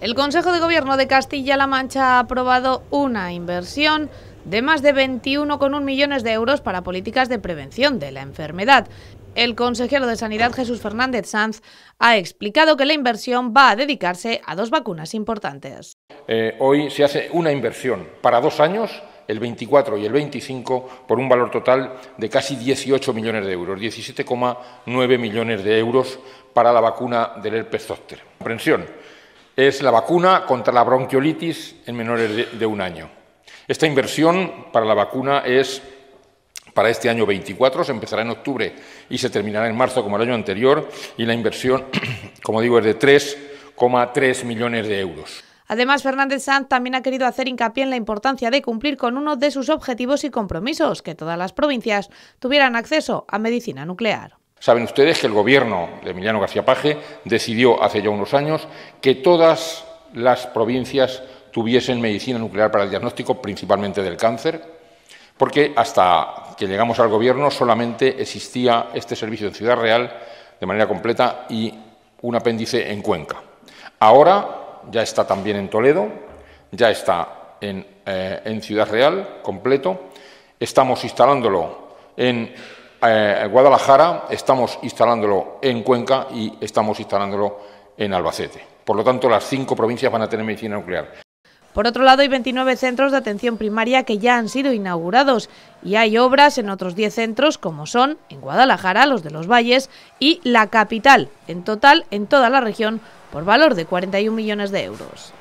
El Consejo de Gobierno de Castilla-La Mancha ha aprobado una inversión de más de 21,1 millones de euros para políticas de prevención de la enfermedad. El consejero de Sanidad Jesús Fernández Sanz ha explicado que la inversión va a dedicarse a dos vacunas importantes. Eh, hoy se hace una inversión para dos años el 24 y el 25 por un valor total de casi 18 millones de euros, 17,9 millones de euros para la vacuna del herpes zóster. Comprensión es la vacuna contra la bronquiolitis en menores de, un año. Esta inversión para la vacuna es para este año 24, se empezará en octubre y se terminará en marzo como el año anterior, y la inversión, como digo, es de 3,3 millones de euros. Además, Fernández Sanz también ha querido hacer hincapié en la importancia de cumplir con uno de sus objetivos y compromisos, que todas las provincias tuvieran acceso a medicina nuclear. Saben ustedes que el gobierno de Emiliano García Paje decidió hace ya unos años que todas las provincias tuviesen medicina nuclear para el diagnóstico principalmente del cáncer, porque hasta que llegamos al gobierno solamente existía este servicio en Ciudad Real de manera completa y un apéndice en Cuenca. Ahora ya está también en Toledo, ya está en, eh, en Ciudad Real completo, estamos instalándolo en eh, en Guadalajara, estamos instalándolo en Cuenca y estamos instalándolo en Albacete. Por lo tanto, las cinco provincias van a tener medicina nuclear. Por otro lado, hay 29 centros de atención primaria que ya han sido inaugurados y hay obras en otros 10 centros como son en Guadalajara, los de los Valles y la capital, en total en toda la región, por valor de 41 millones de euros.